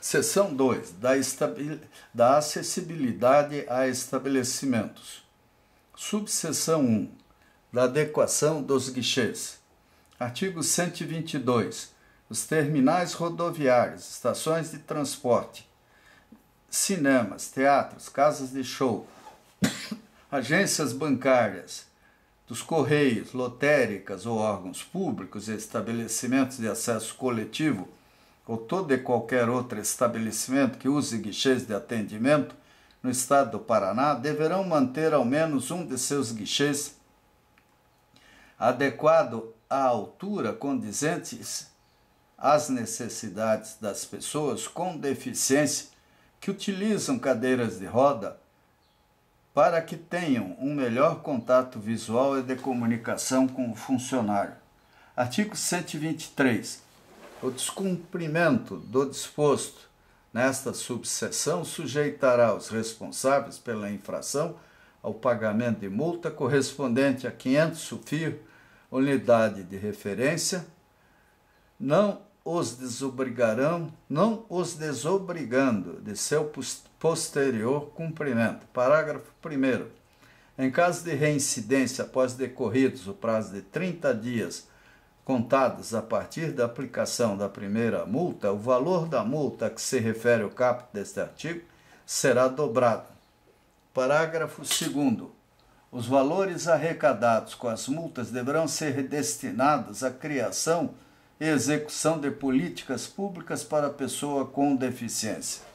Seção 2. Da, da acessibilidade a estabelecimentos. Subseção 1. Um, da adequação dos guichês. Artigo 122. Os terminais rodoviários, estações de transporte, cinemas, teatros, casas de show, agências bancárias, dos correios, lotéricas ou órgãos públicos e estabelecimentos de acesso coletivo ou todo e qualquer outro estabelecimento que use guichês de atendimento no estado do Paraná deverão manter ao menos um de seus guichês adequado à altura condizentes às necessidades das pessoas com deficiência que utilizam cadeiras de roda para que tenham um melhor contato visual e de comunicação com o funcionário. Artigo 123. O descumprimento do disposto nesta subseção sujeitará os responsáveis pela infração ao pagamento de multa correspondente a 500 SUFIR, unidade de referência, não os desobrigarão, não os desobrigando de seu posterior cumprimento. Parágrafo 1 Em caso de reincidência após decorridos o prazo de 30 dias contados a partir da aplicação da primeira multa, o valor da multa a que se refere o caput deste artigo será dobrado. Parágrafo 2. Os valores arrecadados com as multas deverão ser destinados à criação e execução de políticas públicas para a pessoa com deficiência.